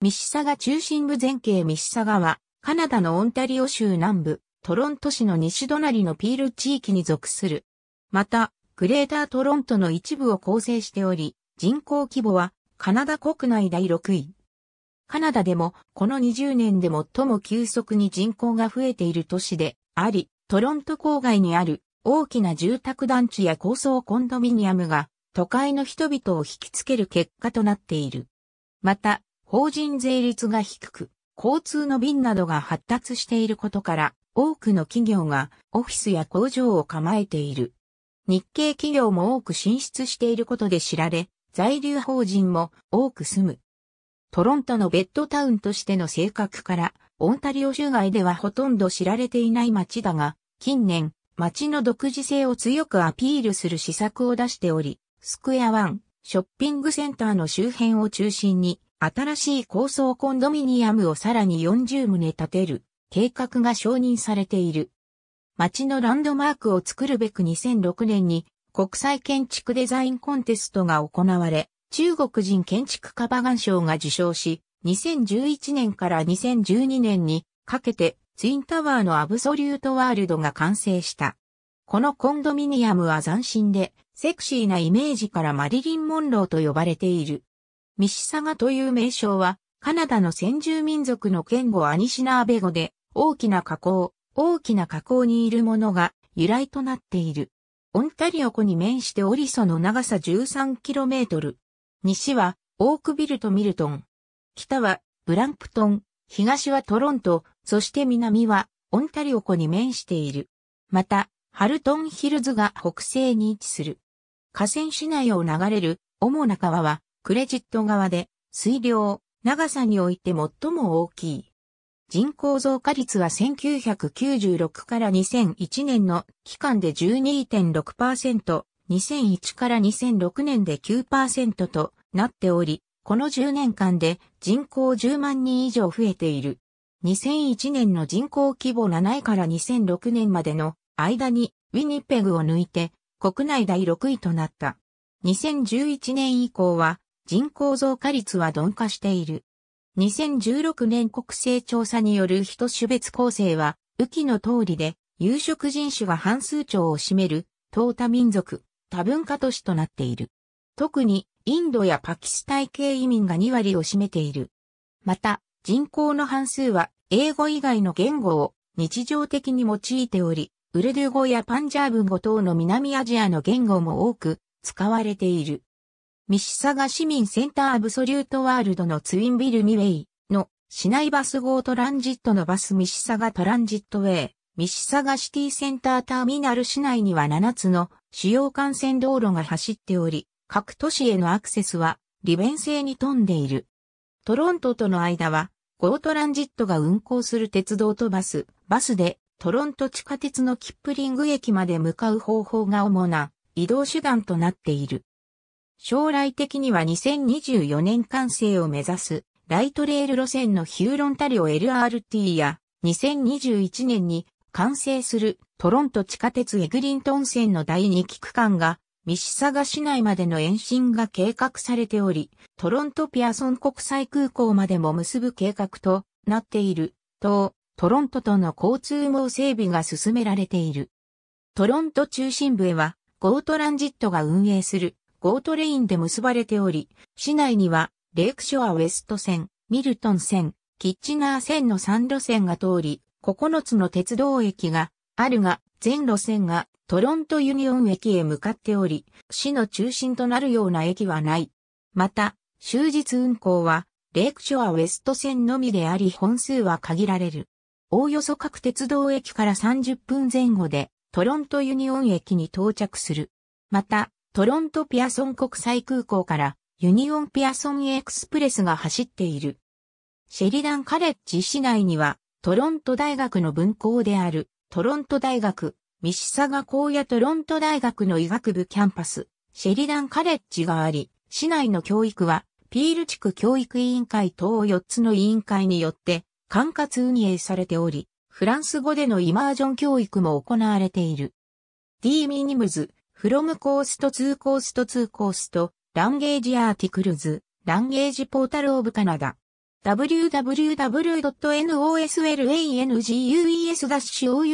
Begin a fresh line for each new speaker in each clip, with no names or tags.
ミシサガ中心部前景ミシサガは、カナダのオンタリオ州南部、トロント市の西隣のピール地域に属する。また、グレータートロントの一部を構成しており、人口規模はカナダ国内第6位。カナダでもこの20年で最も急速に人口が増えている都市であり、トロント郊外にある大きな住宅団地や高層コンドミニアムが都会の人々を引きつける結果となっている。また、法人税率が低く、交通の便などが発達していることから、多くの企業がオフィスや工場を構えている。日系企業も多く進出していることで知られ、在留法人も多く住む。トロントのベッドタウンとしての性格から、オンタリオ州外ではほとんど知られていない街だが、近年、街の独自性を強くアピールする施策を出しており、スクエアワン、ショッピングセンターの周辺を中心に、新しい高層コンドミニアムをさらに40棟建てる計画が承認されている。町のランドマークを作るべく2006年に国際建築デザインコンテストが行われ、中国人建築家バガン賞が受賞し、2011年から2012年にかけてツインタワーのアブソリュートワールドが完成した。このコンドミニアムは斬新でセクシーなイメージからマリリン・モンローと呼ばれている。ミシサガという名称は、カナダの先住民族の言語アニシナーベ語で、大きな河口、大きな河口にいるものが由来となっている。オンタリオ湖に面してオリソの長さ 13km。西は、オークビルとミルトン。北は、ブランプトン。東はトロント、そして南は、オンタリオ湖に面している。また、ハルトンヒルズが北西に位置する。河川市内を流れる主な川はクレジット側で、水量、長さにおいて最も大きい。人口増加率は1996から2001年の期間で12.6%、2001から2006年で9%となっており、この10年間で人口10万人以上増えている。2001年の人口規模7位から2006年までの間にウィニペグを抜いて国内第6位となった。2011年以降は人口増加率は鈍化している。2016年国勢調査による人種別構成は、雨季の通りで、有色人種が半数長を占める、淘汰民族、多文化都市となっている。特に、インドやパキスタン系移民が2割を占めている。また、人口の半数は、英語以外の言語を日常的に用いており、ウルドゥ語やパンジャーブ語等の南アジアの言語も多く使われている。ミシサガ市民センターアブソリュートワールドのツインビルミウェイの市内バス号トランジットのバスミシサガトランジットウェイ、ミシサガシティセンターターミナル市内には7つの主要幹線道路が走っており、各都市へのアクセスは利便性に富んでいる。トロントとの間は、ゴートランジットが運行する鉄道とバス、バスでトロント地下鉄のキップリング駅まで向かう方法が主な移動手段となっている。将来的には2024年完成を目指すライトレール路線のヒューロンタリオ LRT や2021年に完成するトロント地下鉄エグリントン線の第2期区間がミシサガ市内までの延伸が計画されており、トロントピアソン国際空港までも結ぶ計画となっている、と、トロントとの交通網整備が進められている。トロント中心部へは、ゴートランジットが運営するゴートレインで結ばれており、市内には、レイクショアウェスト線、ミルトン線、キッチナー線の3路線が通り、9つの鉄道駅があるが、全路線がトロントユニオン駅へ向かっており、市の中心となるような駅はない。また、終日運行は、レイクショアウェスト線のみであり本数は限られる。おおよそ各鉄道駅から30分前後で、トロントユニオン駅に到着する。また、トロントピアソン国際空港からユニオンピアソンエクスプレスが走っている。シェリダンカレッジ市内にはトロント大学の分校であるトロント大学、ミシサガ校やトロント大学の医学部キャンパス、シェリダンカレッジがあり、市内の教育はピール地区教育委員会等4つの委員会によって管轄運営されており、フランス語でのイマージョン教育も行われている。D ミニムズ、from coast to coast to coast, language articles, language portal of Canada. www.noslanues.orlanguages.sa.2014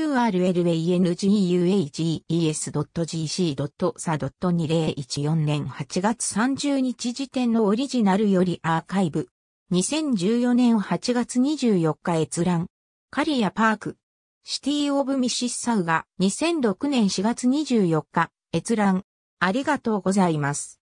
g 年8月30日時点のオリジナルよりアーカイブ。2014年8月24日閲覧。カリアパーク。シティオブミシッサウが2006年4月24日。閲覧、ありがとうございます。